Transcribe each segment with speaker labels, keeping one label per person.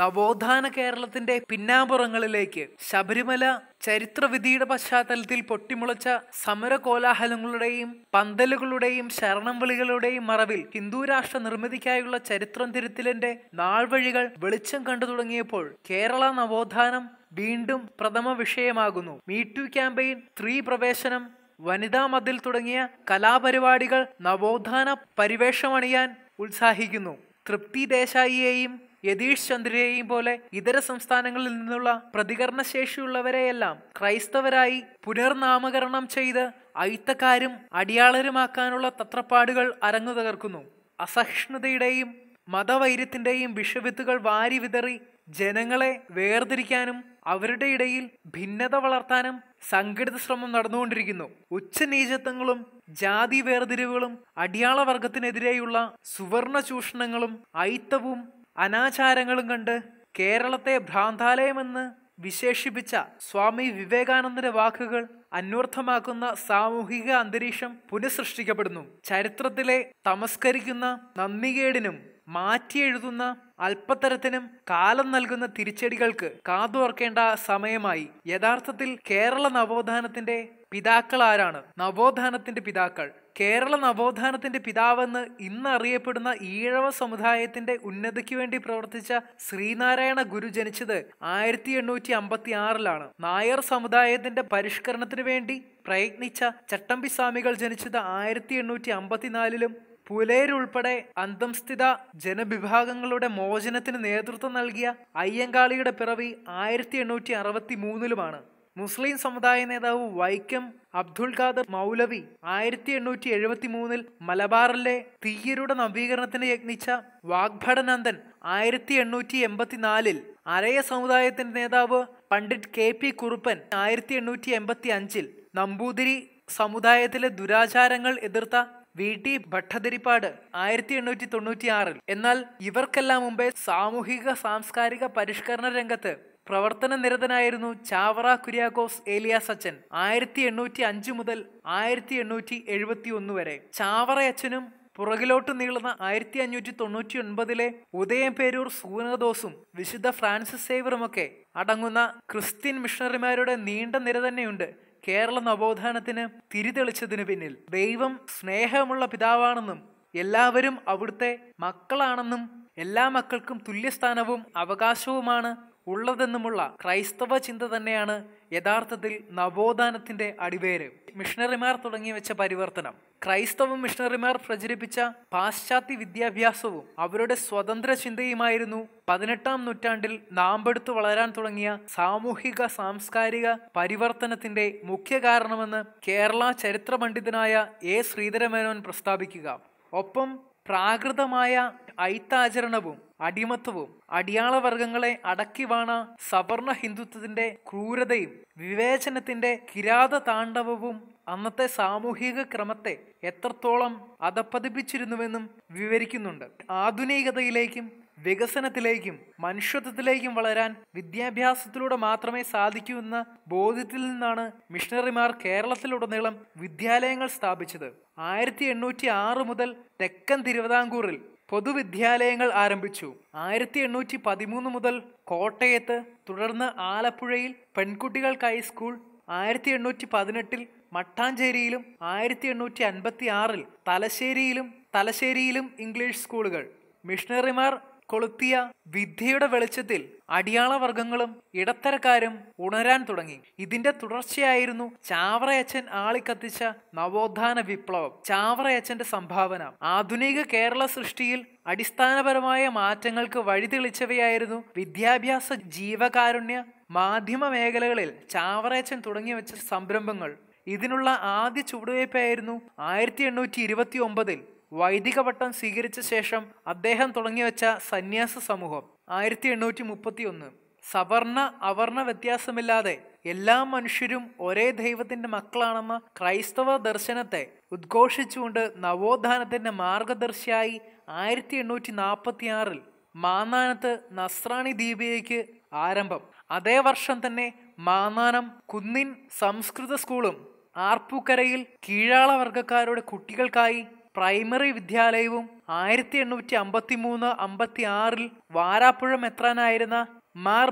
Speaker 1: നവോത്ഥാന കേരളത്തിന്റെ പിന്നാമ്പുറങ്ങളിലേക്ക് ശബരിമല ചരിത്രവിധിയുടെ പശ്ചാത്തലത്തിൽ പൊട്ടിമുളച്ച സമര കോലാഹലങ്ങളുടെയും പന്തലുകളുടെയും ശരണം വിളികളുടെയും മറവിൽ ഹിന്ദു രാഷ്ട്ര നിർമ്മിതിക്കായുള്ള ചരിത്രം തിരുത്തിലിന്റെ നാൾവഴികൾ വെളിച്ചം കണ്ടു തുടങ്ങിയപ്പോൾ കേരള നവോത്ഥാനം വീണ്ടും പ്രഥമ വിഷയമാകുന്നു മീറ്റു ക്യാമ്പയിൻ സ്ത്രീ പ്രവേശനം വനിതാ മതിൽ തുടങ്ങിയ കലാപരിപാടികൾ നവോത്ഥാന പരിവേഷമണിയാൻ ഉത്സാഹിക്കുന്നു തൃപ്തി ദേശായിയെയും യതീഷ് ചന്ദ്രയെയും പോലെ ഇതര സംസ്ഥാനങ്ങളിൽ നിന്നുള്ള ശേഷിയുള്ളവരെയെല്ലാം ക്രൈസ്തവരായി പുനർനാമകരണം ചെയ്ത് അയിത്തക്കാരും അടിയാളരുമാക്കാനുള്ള തത്രപ്പാടുകൾ അരങ്ങു തകർക്കുന്നു അസഹിഷ്ണുതയുടെയും മതവൈര്യത്തിൻ്റെയും വിഷവിത്തുകൾ വാരി വിതറി ജനങ്ങളെ വേർതിരിക്കാനും അവരുടെ ഇടയിൽ ഭിന്നത വളർത്താനും സംഘടിത ശ്രമം നടന്നുകൊണ്ടിരിക്കുന്നു ഉച്ചനീചത്വങ്ങളും ജാതി വേർതിരിവുകളും അടിയാളവർഗത്തിനെതിരെയുള്ള സുവർണ ചൂഷണങ്ങളും അയിത്തവും അനാചാരങ്ങളും കണ്ട് കേരളത്തെ ഭ്രാന്താലയമെന്ന് വിശേഷിപ്പിച്ച സ്വാമി വിവേകാനന്ദന്റെ വാക്കുകൾ അന്വർത്ഥമാക്കുന്ന സാമൂഹിക അന്തരീക്ഷം പുനഃസൃഷ്ടിക്കപ്പെടുന്നു ചരിത്രത്തിലെ തമസ്കരിക്കുന്ന നന്ദികേടിനും മാറ്റിയെഴുതുന്ന അല്പത്തരത്തിനും കാലം നൽകുന്ന തിരിച്ചടികൾക്ക് കാതോർക്കേണ്ട സമയമായി യഥാർത്ഥത്തിൽ കേരള നവോത്ഥാനത്തിന്റെ പിതാക്കൾ ആരാണ് നവോത്ഥാനത്തിന്റെ പിതാക്കൾ കേരള നവോത്ഥാനത്തിന്റെ പിതാവെന്ന് അറിയപ്പെടുന്ന ഈഴവ സമുദായത്തിന്റെ ഉന്നതിക്ക് വേണ്ടി പ്രവർത്തിച്ച ശ്രീനാരായണ ഗുരു ജനിച്ചത് ആയിരത്തി എണ്ണൂറ്റി അമ്പത്തി ആറിലാണ് നായർ സമുദായത്തിന്റെ പരിഷ്കരണത്തിന് വേണ്ടി പ്രയത്നിച്ച ചട്ടമ്പിസ്വാമികൾ ജനിച്ചത് ആയിരത്തി എണ്ണൂറ്റി അമ്പത്തിനാലിലും പുലേരുൾപ്പെടെ അന്തംസ്ഥിത ജനവിഭാഗങ്ങളുടെ മോചനത്തിന് നേതൃത്വം നൽകിയ അയ്യങ്കാളിയുടെ പിറവി ആയിരത്തി എണ്ണൂറ്റി അറുപത്തി മൂന്നിലുമാണ് മുസ്ലിം സമുദായ നേതാവ് വൈക്കം അബ്ദുൾ ഖാദർ മൗലവി ആയിരത്തി എണ്ണൂറ്റി എഴുപത്തി മൂന്നിൽ മലബാറിലെ തീയരുടെ നവീകരണത്തിന് യജ്ഞിച്ച വാഗ്ഭടനന്ദൻ ആയിരത്തി എണ്ണൂറ്റി എൺപത്തിനാലിൽ അരയ സമുദായത്തിന്റെ നേതാവ് പണ്ഡിറ്റ് കെ പി കുറുപ്പൻ ആയിരത്തി എണ്ണൂറ്റി എൺപത്തി അഞ്ചിൽ നമ്പൂതിരി സമുദായത്തിലെ ദുരാചാരങ്ങൾ എതിർത്ത വി ടി ഭട്ടതിരിപ്പാട് ആയിരത്തി എണ്ണൂറ്റി തൊണ്ണൂറ്റിയാറിൽ എന്നാൽ ഇവർക്കെല്ലാം മുമ്പേ സാമൂഹിക സാംസ്കാരിക പരിഷ്കരണ രംഗത്ത് പ്രവർത്തന നിരതനായിരുന്നു ചാവറ കുര്യാക്കോസ് ഏലിയാസ് അച്ഛൻ ആയിരത്തി എണ്ണൂറ്റി അഞ്ച് മുതൽ ആയിരത്തി എണ്ണൂറ്റി എഴുപത്തി ഒന്ന് വരെ ചാവറ അച്ഛനും പുറകിലോട്ട് നീളുന്ന ആയിരത്തി അഞ്ഞൂറ്റി തൊണ്ണൂറ്റി ഒൻപതിലെ ഉദയംപേരൂർ സൂനദോസും വിശുദ്ധ ഫ്രാൻസിസ് സേവറുമൊക്കെ അടങ്ങുന്ന ക്രിസ്ത്യൻ മിഷണറിമാരുടെ നീണ്ട നിര തന്നെയുണ്ട് കേരള നവോത്ഥാനത്തിന് തിരിതെളിച്ചതിനു പിന്നിൽ ദൈവം സ്നേഹമുള്ള പിതാവാണെന്നും എല്ലാവരും അവിടുത്തെ മക്കളാണെന്നും എല്ലാ മക്കൾക്കും തുല്യസ്ഥാനവും അവകാശവുമാണ് ഉള്ളതെന്നുമുള്ള ക്രൈസ്തവ ചിന്ത തന്നെയാണ് യഥാർത്ഥത്തിൽ നവോത്ഥാനത്തിന്റെ അടിവേര് മിഷണറിമാർ തുടങ്ങി വെച്ച പരിവർത്തനം ക്രൈസ്തവ മിഷണറിമാർ പ്രചരിപ്പിച്ച പാശ്ചാത്യ വിദ്യാഭ്യാസവും അവരുടെ സ്വതന്ത്ര ചിന്തയുമായിരുന്നു പതിനെട്ടാം നൂറ്റാണ്ടിൽ നാമ്പെടുത്തു വളരാൻ തുടങ്ങിയ സാമൂഹിക സാംസ്കാരിക പരിവർത്തനത്തിന്റെ മുഖ്യ കാരണമെന്ന് കേരള ചരിത്ര പണ്ഡിതനായ എ ശ്രീധരമേനോൻ പ്രസ്താവിക്കുക ഒപ്പം പ്രാകൃതമായ ഐത്താചരണവും അടിമത്വവും അടിയാളവർഗങ്ങളെ അടക്കിവാണ സവർണ ഹിന്ദുത്വത്തിന്റെ ക്രൂരതയും വിവേചനത്തിന്റെ കിരാത താണ്ഡവവും അന്നത്തെ സാമൂഹിക ക്രമത്തെ എത്രത്തോളം അതപ്പതിപ്പിച്ചിരുന്നുവെന്നും വിവരിക്കുന്നുണ്ട് ആധുനികതയിലേക്കും വികസനത്തിലേക്കും മനുഷ്യത്വത്തിലേക്കും വളരാൻ വിദ്യാഭ്യാസത്തിലൂടെ മാത്രമേ സാധിക്കൂ എന്ന ബോധ്യത്തിൽ നിന്നാണ് മിഷണറിമാർ കേരളത്തിലുടനീളം വിദ്യാലയങ്ങൾ സ്ഥാപിച്ചത് ആയിരത്തി എണ്ണൂറ്റി ആറ് മുതൽ തെക്കൻ തിരുവിതാംകൂറിൽ പൊതുവിദ്യാലയങ്ങൾ ആരംഭിച്ചു ആയിരത്തി എണ്ണൂറ്റി പതിമൂന്ന് മുതൽ കോട്ടയത്ത് തുടർന്ന് ആലപ്പുഴയിൽ പെൺകുട്ടികൾക്കായി സ്കൂൾ ആയിരത്തി എണ്ണൂറ്റി പതിനെട്ടിൽ മട്ടാഞ്ചേരിയിലും ആയിരത്തി എണ്ണൂറ്റി അൻപത്തി ആറിൽ തലശ്ശേരിയിലും തലശ്ശേരിയിലും ഇംഗ്ലീഷ് സ്കൂളുകൾ മിഷണറിമാർ കൊളുത്തിയ വിദ്യയുടെ വെളിച്ചത്തിൽ വർഗങ്ങളും ഇടത്തരക്കാരും ഉണരാൻ തുടങ്ങി ഇതിന്റെ തുടർച്ചയായിരുന്നു ചാവറയച്ചൻ ആളിക്കത്തിച്ച നവോത്ഥാന വിപ്ലവം ചാവറയച്ചന്റെ സംഭാവന ആധുനിക കേരള സൃഷ്ടിയിൽ അടിസ്ഥാനപരമായ മാറ്റങ്ങൾക്ക് വഴിതെളിച്ചവയായിരുന്നു വിദ്യാഭ്യാസ ജീവകാരുണ്യ മാധ്യമ മേഖലകളിൽ ചാവറയച്ചൻ വെച്ച സംരംഭങ്ങൾ ഇതിനുള്ള ആദ്യ ചുവടുവയ്പായിരുന്നു ആയിരത്തി എണ്ണൂറ്റി ഇരുപത്തി ഒമ്പതിൽ വൈദികവട്ടം സ്വീകരിച്ച ശേഷം അദ്ദേഹം തുടങ്ങിവെച്ച സന്യാസ സമൂഹം ആയിരത്തി എണ്ണൂറ്റി മുപ്പത്തി ഒന്ന് സവർണ അവർണ വ്യത്യാസമില്ലാതെ എല്ലാ മനുഷ്യരും ഒരേ ദൈവത്തിന്റെ മക്കളാണെന്ന ക്രൈസ്തവ ദർശനത്തെ ഉദ്ഘോഷിച്ചുകൊണ്ട് നവോത്ഥാനത്തിന്റെ മാർഗദർശിയായി ആയിരത്തി എണ്ണൂറ്റി നാൽപ്പത്തി ആറിൽ മാന്നാനത്ത് നസ്രാണി ദീപികയ്ക്ക് ആരംഭം അതേ വർഷം തന്നെ മാന്നാനം കുന്നിൻ സംസ്കൃത സ്കൂളും ആർപ്പൂക്കരയിൽ കീഴാള വർഗക്കാരുടെ കുട്ടികൾക്കായി പ്രൈമറി വിദ്യാലയവും ആയിരത്തി എണ്ണൂറ്റി അമ്പത്തി മൂന്ന് അമ്പത്തി ആറിൽ വാരാപ്പുഴ മെത്രാനായിരുന്ന മാർ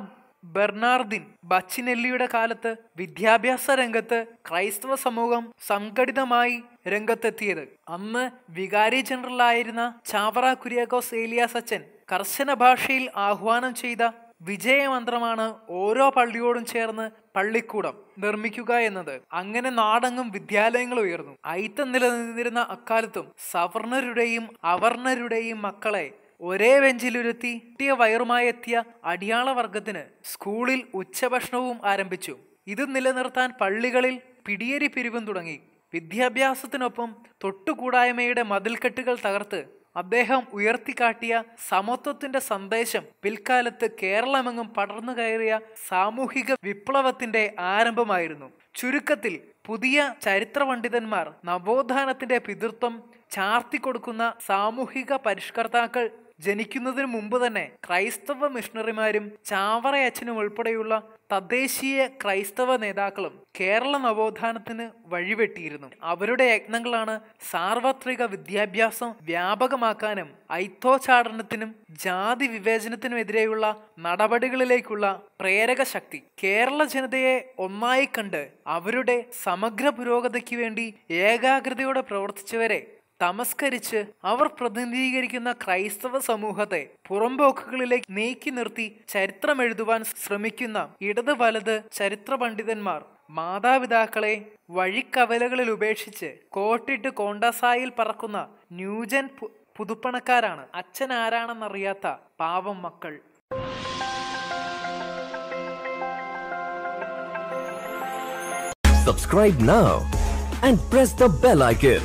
Speaker 1: ബെർണാർദിൻ ബച്ചിനെല്ലിയുടെ കാലത്ത് വിദ്യാഭ്യാസ രംഗത്ത് ക്രൈസ്തവ സമൂഹം സംഘടിതമായി രംഗത്തെത്തിയത് അന്ന് വികാരി ജനറലായിരുന്ന ചാവറ കുര്യാക്കോസ് ഏലിയാസ് അച്ഛൻ കർശന ഭാഷയിൽ ആഹ്വാനം ചെയ്ത വിജയമന്ത്രമാണ് ഓരോ പള്ളിയോടും ചേർന്ന് പള്ളിക്കൂടം നിർമ്മിക്കുക എന്നത് അങ്ങനെ നാടങ്ങും വിദ്യാലയങ്ങൾ ഉയർന്നു ഐത്തം നിലനിന്നിരുന്ന അക്കാലത്തും സവർണരുടെയും അവർണരുടെയും മക്കളെ ഒരേ വെഞ്ചിലിരുത്തി കിട്ടിയ വയറുമായി എത്തിയ അടിയാള വർഗത്തിന് സ്കൂളിൽ ഉച്ചഭക്ഷണവും ആരംഭിച്ചു ഇത് നിലനിർത്താൻ പള്ളികളിൽ പിടിയേരി പിരിവും തുടങ്ങി വിദ്യാഭ്യാസത്തിനൊപ്പം തൊട്ടുകൂടായ്മയുടെ മതിൽക്കെട്ടുകൾ തകർത്ത് അദ്ദേഹം ഉയർത്തിക്കാട്ടിയ സമത്വത്തിന്റെ സന്ദേശം പിൽക്കാലത്ത് കേരളമെങ്ങും പടർന്നു കയറിയ സാമൂഹിക വിപ്ലവത്തിന്റെ ആരംഭമായിരുന്നു ചുരുക്കത്തിൽ പുതിയ ചരിത്ര പണ്ഡിതന്മാർ നവോത്ഥാനത്തിന്റെ പിതൃത്വം ചാർത്തിക്കൊടുക്കുന്ന സാമൂഹിക പരിഷ്കർത്താക്കൾ ജനിക്കുന്നതിന് മുമ്പ് തന്നെ ക്രൈസ്തവ മിഷണറിമാരും അച്ഛനും ഉൾപ്പെടെയുള്ള തദ്ദേശീയ ക്രൈസ്തവ നേതാക്കളും കേരള നവോത്ഥാനത്തിന് വഴിവെട്ടിയിരുന്നു അവരുടെ യജ്ഞങ്ങളാണ് സാർവത്രിക വിദ്യാഭ്യാസം വ്യാപകമാക്കാനും ഐത്തോചാടനത്തിനും ജാതി വിവേചനത്തിനുമെതിരെയുള്ള നടപടികളിലേക്കുള്ള പ്രേരക ശക്തി കേരള ജനതയെ ഒന്നായി കണ്ട് അവരുടെ സമഗ്ര പുരോഗതിക്ക് വേണ്ടി ഏകാഗ്രതയോടെ പ്രവർത്തിച്ചവരെ തമസ്കരിച്ച് അവർ പ്രതിനിധീകരിക്കുന്ന ക്രൈസ്തവ സമൂഹത്തെ പുറംപോക്കുകളിലേക്ക് നീക്കി നിർത്തി ചരിത്രം എഴുതുവാൻ ശ്രമിക്കുന്ന ഇടത് വലത് ചരിത്ര പണ്ഡിതന്മാർ മാതാപിതാക്കളെ വഴിക്കവലകളിൽ ഉപേക്ഷിച്ച് കോട്ടിട്ട് കോണ്ടാസായിൽ പറക്കുന്ന ന്യൂജൻ പുതുപ്പണക്കാരാണ് അച്ഛൻ ആരാണെന്നറിയാത്ത പാവം മക്കൾ Subscribe now and press the bell icon.